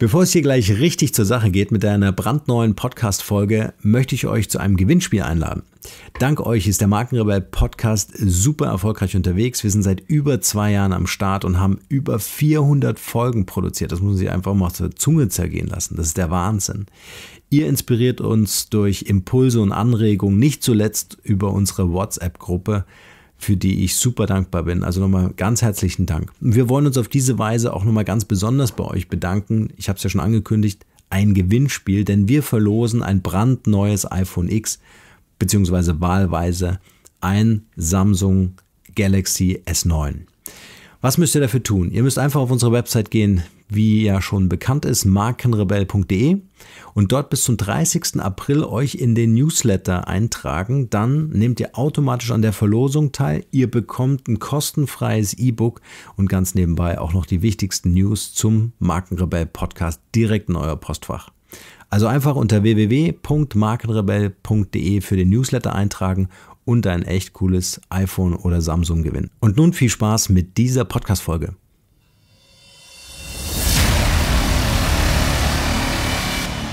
Bevor es hier gleich richtig zur Sache geht mit einer brandneuen Podcast-Folge, möchte ich euch zu einem Gewinnspiel einladen. Dank euch ist der Markenrebell Podcast super erfolgreich unterwegs. Wir sind seit über zwei Jahren am Start und haben über 400 Folgen produziert. Das muss man sich einfach mal zur Zunge zergehen lassen. Das ist der Wahnsinn. Ihr inspiriert uns durch Impulse und Anregungen, nicht zuletzt über unsere WhatsApp-Gruppe für die ich super dankbar bin. Also nochmal ganz herzlichen Dank. Wir wollen uns auf diese Weise auch nochmal ganz besonders bei euch bedanken. Ich habe es ja schon angekündigt, ein Gewinnspiel, denn wir verlosen ein brandneues iPhone X beziehungsweise wahlweise ein Samsung Galaxy S9. Was müsst ihr dafür tun? Ihr müsst einfach auf unsere Website gehen wie ja schon bekannt ist, markenrebell.de und dort bis zum 30. April euch in den Newsletter eintragen. Dann nehmt ihr automatisch an der Verlosung teil. Ihr bekommt ein kostenfreies E-Book und ganz nebenbei auch noch die wichtigsten News zum Markenrebell Podcast direkt in euer Postfach. Also einfach unter www.markenrebell.de für den Newsletter eintragen und ein echt cooles iPhone oder Samsung gewinnen. Und nun viel Spaß mit dieser Podcast-Folge.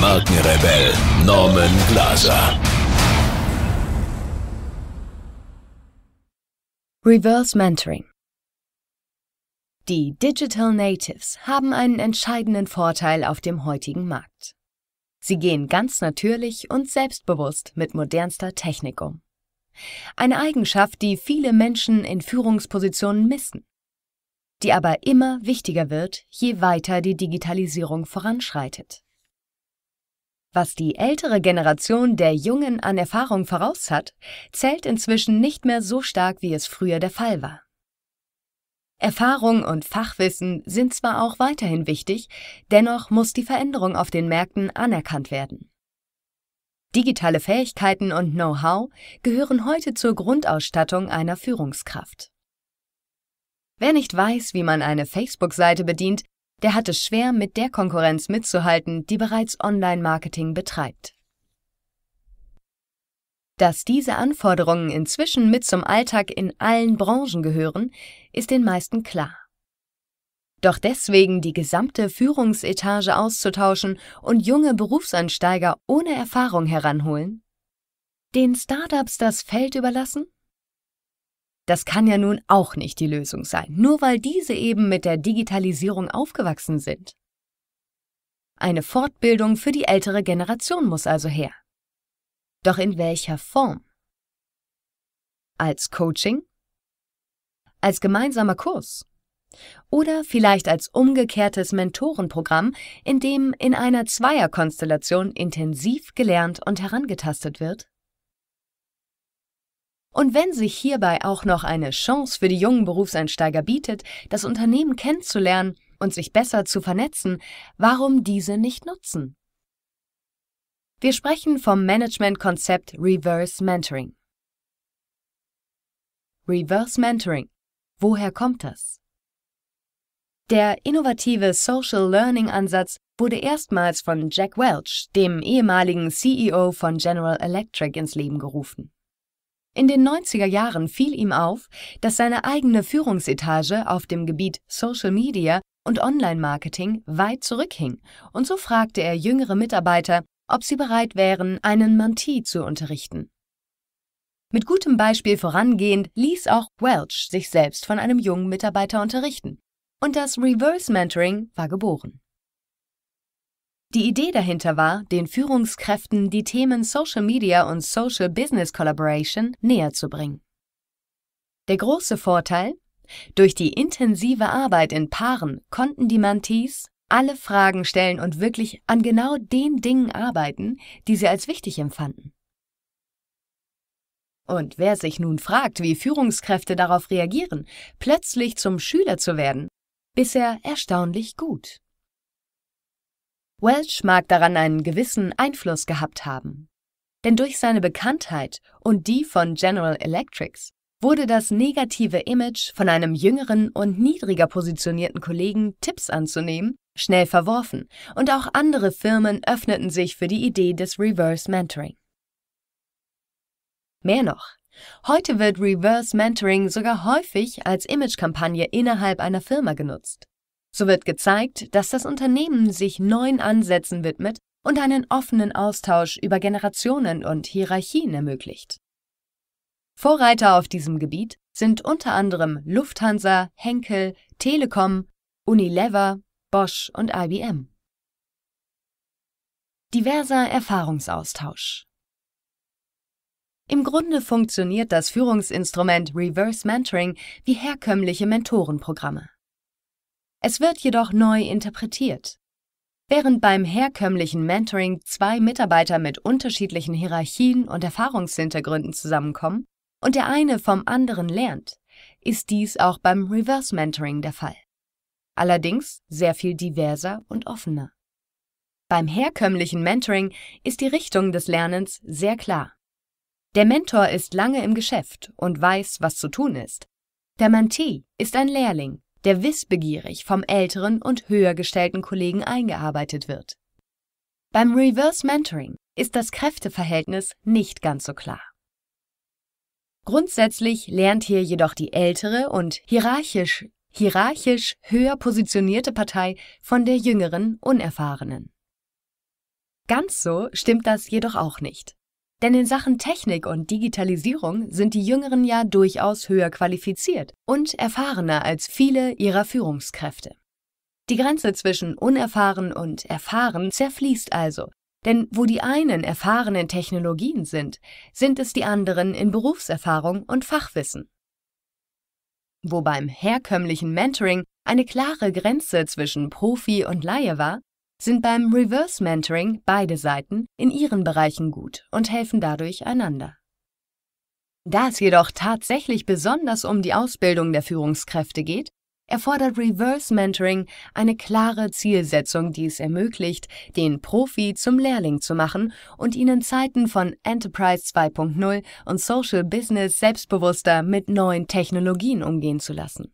Markenrebell Norman Glaser. Reverse Mentoring Die Digital Natives haben einen entscheidenden Vorteil auf dem heutigen Markt. Sie gehen ganz natürlich und selbstbewusst mit modernster Technik um. Eine Eigenschaft, die viele Menschen in Führungspositionen missen, die aber immer wichtiger wird, je weiter die Digitalisierung voranschreitet. Was die ältere Generation der Jungen an Erfahrung voraus hat, zählt inzwischen nicht mehr so stark, wie es früher der Fall war. Erfahrung und Fachwissen sind zwar auch weiterhin wichtig, dennoch muss die Veränderung auf den Märkten anerkannt werden. Digitale Fähigkeiten und Know-how gehören heute zur Grundausstattung einer Führungskraft. Wer nicht weiß, wie man eine Facebook-Seite bedient, der hat es schwer, mit der Konkurrenz mitzuhalten, die bereits Online-Marketing betreibt. Dass diese Anforderungen inzwischen mit zum Alltag in allen Branchen gehören, ist den meisten klar. Doch deswegen die gesamte Führungsetage auszutauschen und junge Berufsansteiger ohne Erfahrung heranholen? Den Startups das Feld überlassen? Das kann ja nun auch nicht die Lösung sein, nur weil diese eben mit der Digitalisierung aufgewachsen sind. Eine Fortbildung für die ältere Generation muss also her. Doch in welcher Form? Als Coaching? Als gemeinsamer Kurs? Oder vielleicht als umgekehrtes Mentorenprogramm, in dem in einer Zweierkonstellation intensiv gelernt und herangetastet wird? Und wenn sich hierbei auch noch eine Chance für die jungen Berufseinsteiger bietet, das Unternehmen kennenzulernen und sich besser zu vernetzen, warum diese nicht nutzen? Wir sprechen vom Managementkonzept Reverse Mentoring. Reverse Mentoring. Woher kommt das? Der innovative Social Learning Ansatz wurde erstmals von Jack Welch, dem ehemaligen CEO von General Electric, ins Leben gerufen. In den 90er Jahren fiel ihm auf, dass seine eigene Führungsetage auf dem Gebiet Social Media und Online-Marketing weit zurückhing, und so fragte er jüngere Mitarbeiter, ob sie bereit wären, einen Mantee zu unterrichten. Mit gutem Beispiel vorangehend ließ auch Welch sich selbst von einem jungen Mitarbeiter unterrichten, und das Reverse Mentoring war geboren. Die Idee dahinter war, den Führungskräften die Themen Social Media und Social Business Collaboration näher zu bringen. Der große Vorteil? Durch die intensive Arbeit in Paaren konnten die Mantis alle Fragen stellen und wirklich an genau den Dingen arbeiten, die sie als wichtig empfanden. Und wer sich nun fragt, wie Führungskräfte darauf reagieren, plötzlich zum Schüler zu werden, bisher erstaunlich gut. Welch mag daran einen gewissen Einfluss gehabt haben. Denn durch seine Bekanntheit und die von General Electrics wurde das negative Image von einem jüngeren und niedriger positionierten Kollegen Tipps anzunehmen schnell verworfen und auch andere Firmen öffneten sich für die Idee des Reverse Mentoring. Mehr noch, heute wird Reverse Mentoring sogar häufig als Imagekampagne innerhalb einer Firma genutzt. So wird gezeigt, dass das Unternehmen sich neuen Ansätzen widmet und einen offenen Austausch über Generationen und Hierarchien ermöglicht. Vorreiter auf diesem Gebiet sind unter anderem Lufthansa, Henkel, Telekom, Unilever, Bosch und IBM. Diverser Erfahrungsaustausch Im Grunde funktioniert das Führungsinstrument Reverse Mentoring wie herkömmliche Mentorenprogramme. Es wird jedoch neu interpretiert. Während beim herkömmlichen Mentoring zwei Mitarbeiter mit unterschiedlichen Hierarchien und Erfahrungshintergründen zusammenkommen und der eine vom anderen lernt, ist dies auch beim Reverse Mentoring der Fall. Allerdings sehr viel diverser und offener. Beim herkömmlichen Mentoring ist die Richtung des Lernens sehr klar. Der Mentor ist lange im Geschäft und weiß, was zu tun ist. Der Mentee ist ein Lehrling der wissbegierig vom älteren und höher gestellten Kollegen eingearbeitet wird. Beim Reverse Mentoring ist das Kräfteverhältnis nicht ganz so klar. Grundsätzlich lernt hier jedoch die ältere und hierarchisch, hierarchisch höher positionierte Partei von der jüngeren, unerfahrenen. Ganz so stimmt das jedoch auch nicht. Denn in Sachen Technik und Digitalisierung sind die Jüngeren ja durchaus höher qualifiziert und erfahrener als viele ihrer Führungskräfte. Die Grenze zwischen unerfahren und erfahren zerfließt also, denn wo die einen erfahrenen Technologien sind, sind es die anderen in Berufserfahrung und Fachwissen. Wo beim herkömmlichen Mentoring eine klare Grenze zwischen Profi und Laie war, sind beim Reverse Mentoring beide Seiten in ihren Bereichen gut und helfen dadurch einander. Da es jedoch tatsächlich besonders um die Ausbildung der Führungskräfte geht, erfordert Reverse Mentoring eine klare Zielsetzung, die es ermöglicht, den Profi zum Lehrling zu machen und ihn in Zeiten von Enterprise 2.0 und Social Business selbstbewusster mit neuen Technologien umgehen zu lassen.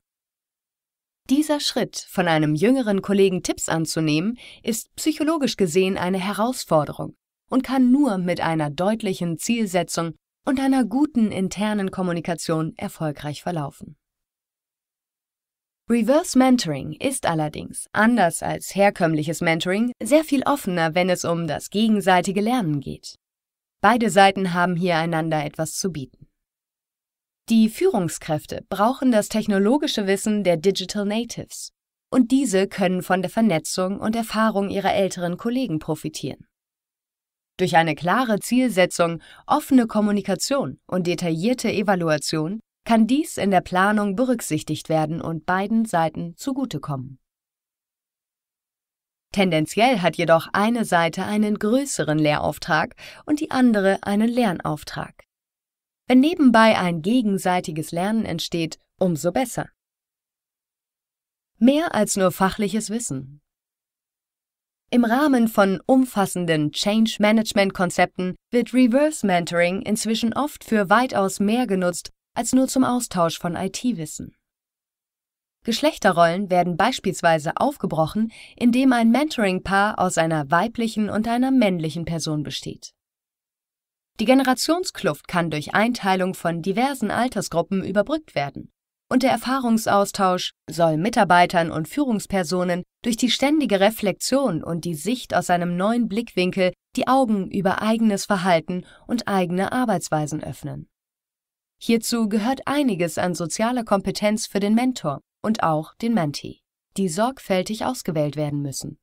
Dieser Schritt, von einem jüngeren Kollegen Tipps anzunehmen, ist psychologisch gesehen eine Herausforderung und kann nur mit einer deutlichen Zielsetzung und einer guten internen Kommunikation erfolgreich verlaufen. Reverse Mentoring ist allerdings, anders als herkömmliches Mentoring, sehr viel offener, wenn es um das gegenseitige Lernen geht. Beide Seiten haben hier einander etwas zu bieten. Die Führungskräfte brauchen das technologische Wissen der Digital Natives. Und diese können von der Vernetzung und Erfahrung ihrer älteren Kollegen profitieren. Durch eine klare Zielsetzung, offene Kommunikation und detaillierte Evaluation kann dies in der Planung berücksichtigt werden und beiden Seiten zugutekommen. Tendenziell hat jedoch eine Seite einen größeren Lehrauftrag und die andere einen Lernauftrag. Wenn nebenbei ein gegenseitiges Lernen entsteht, umso besser. Mehr als nur fachliches Wissen. Im Rahmen von umfassenden Change-Management-Konzepten wird Reverse Mentoring inzwischen oft für weitaus mehr genutzt als nur zum Austausch von IT-Wissen. Geschlechterrollen werden beispielsweise aufgebrochen, indem ein Mentoring-Paar aus einer weiblichen und einer männlichen Person besteht. Die Generationskluft kann durch Einteilung von diversen Altersgruppen überbrückt werden. Und der Erfahrungsaustausch soll Mitarbeitern und Führungspersonen durch die ständige Reflexion und die Sicht aus einem neuen Blickwinkel die Augen über eigenes Verhalten und eigene Arbeitsweisen öffnen. Hierzu gehört einiges an sozialer Kompetenz für den Mentor und auch den Mentee, die sorgfältig ausgewählt werden müssen.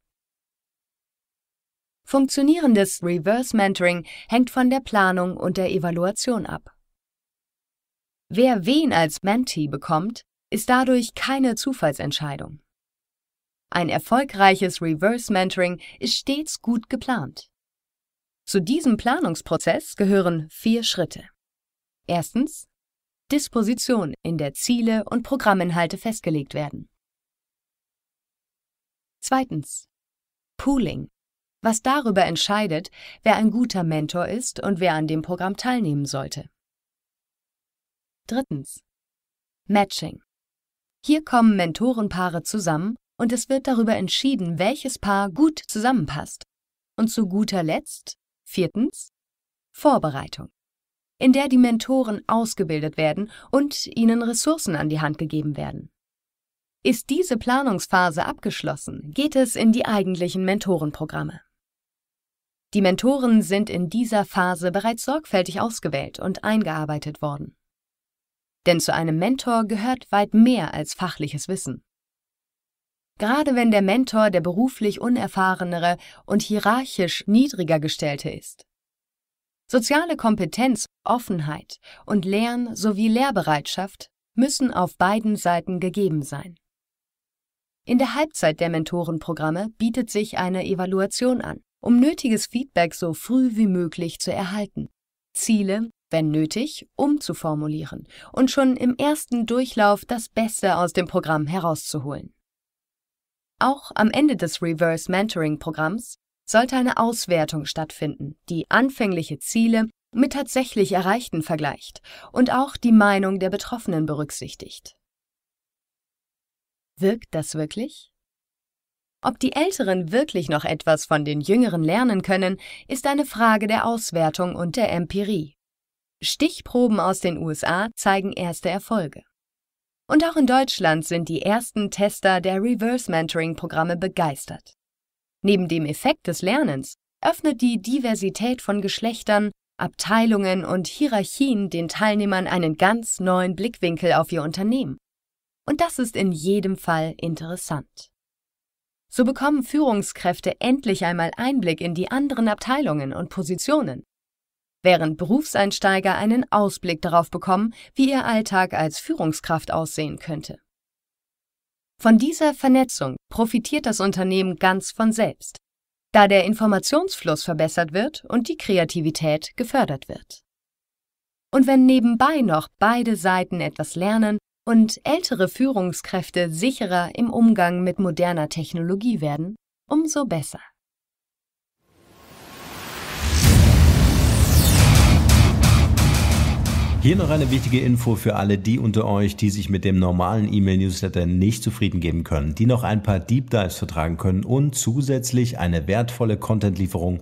Funktionierendes Reverse Mentoring hängt von der Planung und der Evaluation ab. Wer wen als Mentee bekommt, ist dadurch keine Zufallsentscheidung. Ein erfolgreiches Reverse Mentoring ist stets gut geplant. Zu diesem Planungsprozess gehören vier Schritte. Erstens Disposition, in der Ziele und Programminhalte festgelegt werden. Zweitens Pooling, was darüber entscheidet, wer ein guter Mentor ist und wer an dem Programm teilnehmen sollte. Drittens. Matching. Hier kommen Mentorenpaare zusammen und es wird darüber entschieden, welches Paar gut zusammenpasst. Und zu guter Letzt, viertens, Vorbereitung, in der die Mentoren ausgebildet werden und ihnen Ressourcen an die Hand gegeben werden. Ist diese Planungsphase abgeschlossen, geht es in die eigentlichen Mentorenprogramme. Die Mentoren sind in dieser Phase bereits sorgfältig ausgewählt und eingearbeitet worden. Denn zu einem Mentor gehört weit mehr als fachliches Wissen. Gerade wenn der Mentor der beruflich unerfahrenere und hierarchisch niedriger gestellte ist. Soziale Kompetenz, Offenheit und Lern sowie Lehrbereitschaft müssen auf beiden Seiten gegeben sein. In der Halbzeit der Mentorenprogramme bietet sich eine Evaluation an um nötiges Feedback so früh wie möglich zu erhalten, Ziele, wenn nötig, umzuformulieren und schon im ersten Durchlauf das Beste aus dem Programm herauszuholen. Auch am Ende des Reverse Mentoring Programms sollte eine Auswertung stattfinden, die anfängliche Ziele mit tatsächlich Erreichten vergleicht und auch die Meinung der Betroffenen berücksichtigt. Wirkt das wirklich? Ob die Älteren wirklich noch etwas von den Jüngeren lernen können, ist eine Frage der Auswertung und der Empirie. Stichproben aus den USA zeigen erste Erfolge. Und auch in Deutschland sind die ersten Tester der Reverse-Mentoring-Programme begeistert. Neben dem Effekt des Lernens öffnet die Diversität von Geschlechtern, Abteilungen und Hierarchien den Teilnehmern einen ganz neuen Blickwinkel auf ihr Unternehmen. Und das ist in jedem Fall interessant. So bekommen Führungskräfte endlich einmal Einblick in die anderen Abteilungen und Positionen, während Berufseinsteiger einen Ausblick darauf bekommen, wie ihr Alltag als Führungskraft aussehen könnte. Von dieser Vernetzung profitiert das Unternehmen ganz von selbst, da der Informationsfluss verbessert wird und die Kreativität gefördert wird. Und wenn nebenbei noch beide Seiten etwas lernen, und ältere Führungskräfte sicherer im Umgang mit moderner Technologie werden, umso besser. Hier noch eine wichtige Info für alle die unter euch, die sich mit dem normalen E-Mail-Newsletter nicht zufrieden geben können, die noch ein paar Deep Dives vertragen können und zusätzlich eine wertvolle Content-Lieferung